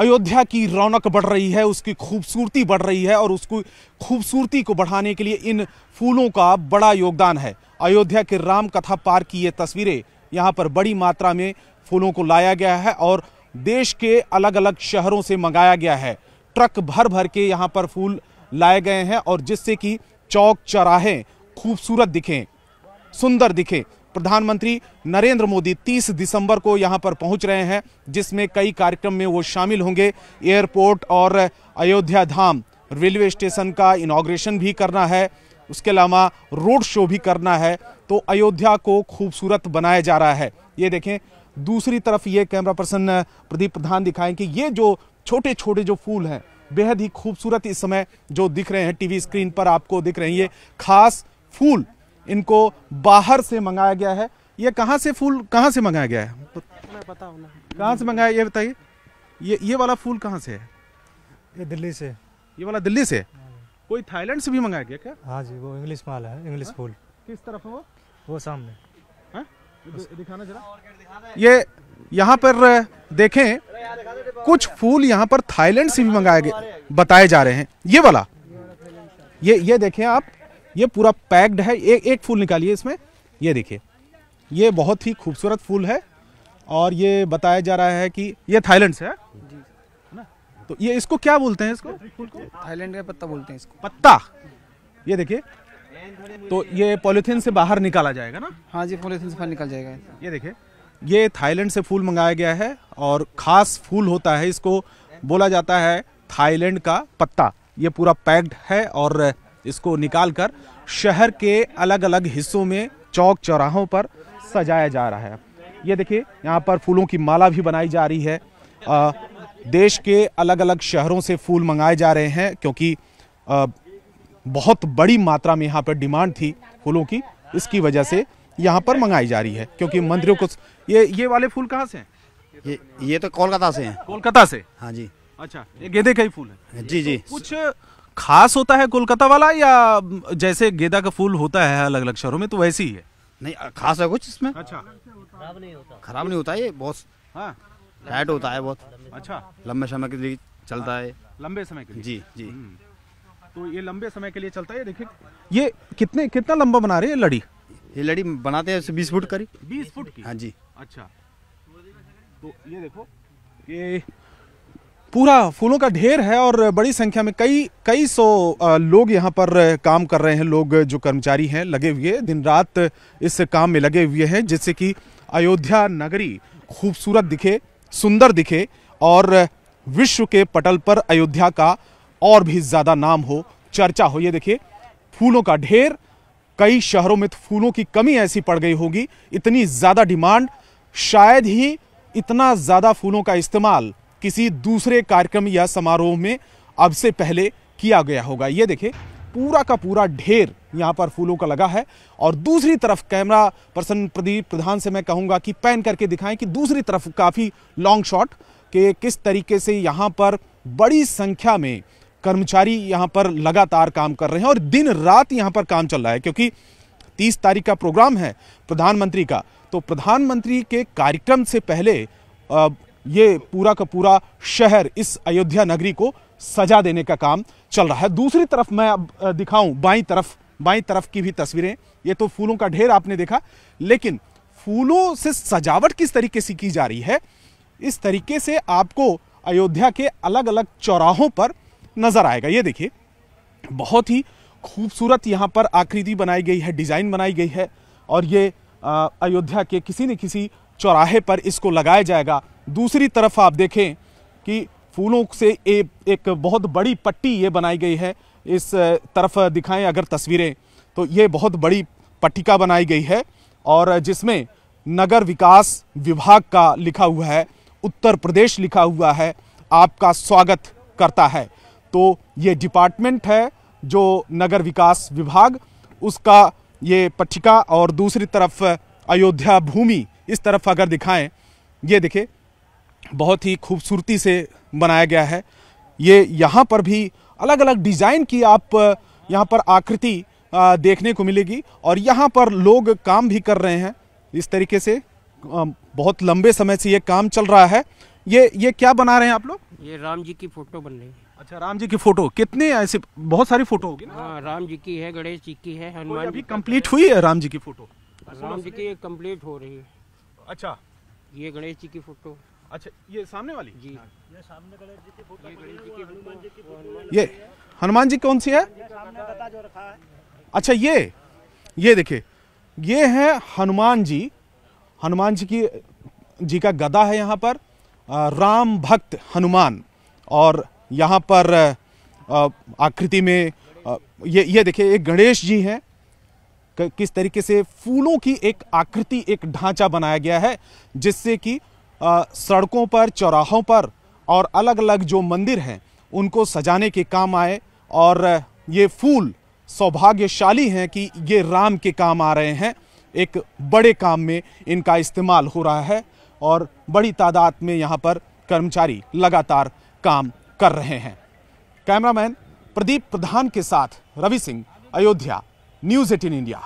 अयोध्या की रौनक बढ़ रही है उसकी खूबसूरती बढ़ रही है और उसकी खूबसूरती को बढ़ाने के लिए इन फूलों का बड़ा योगदान है अयोध्या के राम कथा पार्क की ये तस्वीरें यहाँ पर बड़ी मात्रा में फूलों को लाया गया है और देश के अलग अलग शहरों से मंगाया गया है ट्रक भर भर के यहाँ पर फूल लाए गए हैं और जिससे कि चौक चौराहे खूबसूरत दिखें सुंदर दिखें प्रधानमंत्री नरेंद्र मोदी 30 दिसंबर को यहां पर पहुंच रहे हैं जिसमें कई कार्यक्रम में वो शामिल होंगे एयरपोर्ट और अयोध्या धाम रेलवे स्टेशन का इनाग्रेशन भी करना है उसके अलावा रोड शो भी करना है तो अयोध्या को खूबसूरत बनाया जा रहा है ये देखें दूसरी तरफ ये कैमरा पर्सन प्रदीप प्रधान दिखाएं कि ये जो छोटे छोटे जो फूल हैं बेहद ही खूबसूरत इस समय जो दिख रहे हैं टीवी स्क्रीन पर आपको दिख रहे हैं ये खास फूल इनको बाहर से मंगाया गया है ये कहाँ से फूल कहाँ से मंगाया गया है कहाँ से मंगाया ये बताइए ये ये वाला फूल कहाँ से है ये दिल्ली से ये वाला दिल्ली से हाँ कोई थाईलैंड से भी मंगाया गया क्या हाँ जी वो इंग्लिश माल है इंग्लिश हाँ। फूल किस तरफ है वो वो सामने हाँ? दिखाना जरा ये यहाँ पर देखें कुछ फूल यहाँ पर थाईलैंड से भी मंगाए गए बताए जा रहे हैं ये वाला ये ये देखें आप ये पूरा पैक्ड है ए, एक फूल निकालिए इसमें ये देखिए ये बहुत ही खूबसूरत फूल है और ये बताया जा रहा है कि ये थाईलैंड से है तो ये इसको क्या बोलते हैं इसको थाईलैंड का पत्ता बोलते हैं इसको पत्ता ये देखिए तो ये पॉलीथीन से बाहर निकाला जाएगा ना हाँ जी पॉलीथीन से बाहर निकाल जाएगा ये देखिए ये थाईलैंड से फूल मंगाया गया है और ख़ास फूल होता है इसको बोला जाता है थाईलैंड का पत्ता ये पूरा पैक्ड है और इसको निकालकर शहर के अलग अलग हिस्सों में चौक चौराहों पर सजाया जा रहा है ये देखिए यहाँ पर फूलों की माला भी बनाई जा रही है आ, देश के अलग अलग शहरों से फूल मंगाए जा रहे हैं क्योंकि आ, बहुत बड़ी मात्रा में यहाँ पर डिमांड थी फूलों की इसकी वजह से यहाँ पर मंगाई जा रही है क्योंकि मंदिरों को ये ये वाले फूल कहाँ से हैं ये ये तो कोलकाता से हैं कोलकाता से हाँ जी अच्छा ये गेंदे का ही फूल है जी जी कुछ खास होता है कोलकाता वाला या जैसे गेंदा का फूल होता है अलग अलग शहरों में तो वैसे ही है नहीं खास है कुछ इसमें अच्छा खराब नहीं होता खराब नहीं होता ये बहुत हाँ होता है बहुत अच्छा लंबे समय के लिए चलता है लंबे समय के लिए जी जी हम्म। तो ये लंबे समय के लिए चलता है देखिए ये कितने कितना लंबा बना रहे हैं लड़ी ये लड़ी बनाते हैं बीस फुट करीब बीस फुट की हाँ जी अच्छा तो ये देखो ये पूरा फूलों का ढेर है और बड़ी संख्या में कई कई सौ लोग यहाँ पर काम कर रहे हैं लोग जो कर्मचारी हैं लगे हुए दिन रात इस काम में लगे हुए हैं जिससे कि अयोध्या नगरी खूबसूरत दिखे सुंदर दिखे और विश्व के पटल पर अयोध्या का और भी ज़्यादा नाम हो चर्चा हो ये देखिए फूलों का ढेर कई शहरों में तो फूलों की कमी ऐसी पड़ गई होगी इतनी ज़्यादा डिमांड शायद ही इतना ज़्यादा फूलों का इस्तेमाल किसी दूसरे कार्यक्रम या समारोह में अब से पहले किया गया होगा ये देखिए पूरा का पूरा ढेर यहाँ पर फूलों का लगा है और दूसरी तरफ कैमरा पर्सन प्रदीप प्रधान से मैं कहूँगा कि पैन करके दिखाएं कि दूसरी तरफ काफ़ी लॉन्ग शॉट के किस तरीके से यहाँ पर बड़ी संख्या में कर्मचारी यहाँ पर लगातार काम कर रहे हैं और दिन रात यहाँ पर काम चल रहा है क्योंकि तीस तारीख का प्रोग्राम है प्रधानमंत्री का तो प्रधानमंत्री के कार्यक्रम से पहले ये पूरा का पूरा शहर इस अयोध्या नगरी को सजा देने का काम चल रहा है दूसरी तरफ मैं अब दिखाऊं बाई तरफ बाई तरफ की भी तस्वीरें ये तो फूलों का ढेर आपने देखा लेकिन फूलों से सजावट किस तरीके से की जा रही है इस तरीके से आपको अयोध्या के अलग अलग चौराहों पर नजर आएगा ये देखिए बहुत ही खूबसूरत यहाँ पर आकृति बनाई गई है डिज़ाइन बनाई गई है और ये अयोध्या के किसी न किसी चौराहे पर इसको लगाया जाएगा दूसरी तरफ आप देखें कि फूलों से ए, एक बहुत बड़ी पट्टी ये बनाई गई है इस तरफ दिखाएं अगर तस्वीरें तो ये बहुत बड़ी पट्टिका बनाई गई है और जिसमें नगर विकास विभाग का लिखा हुआ है उत्तर प्रदेश लिखा हुआ है आपका स्वागत करता है तो ये डिपार्टमेंट है जो नगर विकास विभाग उसका ये पट्टिका और दूसरी तरफ अयोध्या भूमि इस तरफ अगर दिखाएं ये देखे बहुत ही खूबसूरती से बनाया गया है ये यहाँ पर भी अलग अलग डिज़ाइन की आप यहाँ पर आकृति देखने को मिलेगी और यहाँ पर लोग काम भी कर रहे हैं इस तरीके से बहुत लंबे समय से ये काम चल रहा है ये ये क्या बना रहे हैं आप लोग ये राम जी की फोटो बन रही है अच्छा राम जी की फोटो कितने ऐसे बहुत सारी फोटो होगी ना आ, हाँ, राम जी की है गणेश जी की है हनुमान जी कंप्लीट हुई है राम जी की फोटो राम जी की कंप्लीट हो रही है अच्छा ये गणेश जी की फोटो अच्छा ये सामने वाली जी ये सामने गणेश जी की फोटो ये गणेश जी की हनुमान जी की फोटो ये हनुमान जी कौन सी है अच्छा ये ये देखिए ये है हनुमान जी हनुमान जी की जी का गदा है यहाँ पर राम भक्त हनुमान और यहाँ पर आकृति में ये ये देखिए एक गणेश जी हैं किस तरीके से फूलों की एक आकृति एक ढांचा बनाया गया है जिससे कि सड़कों पर चौराहों पर और अलग अलग जो मंदिर हैं उनको सजाने के काम आए और ये फूल सौभाग्यशाली हैं कि ये राम के काम आ रहे हैं एक बड़े काम में इनका इस्तेमाल हो रहा है और बड़ी तादाद में यहाँ पर कर्मचारी लगातार काम कर रहे हैं कैमरामैन प्रदीप प्रधान के साथ रवि सिंह अयोध्या News 18 India.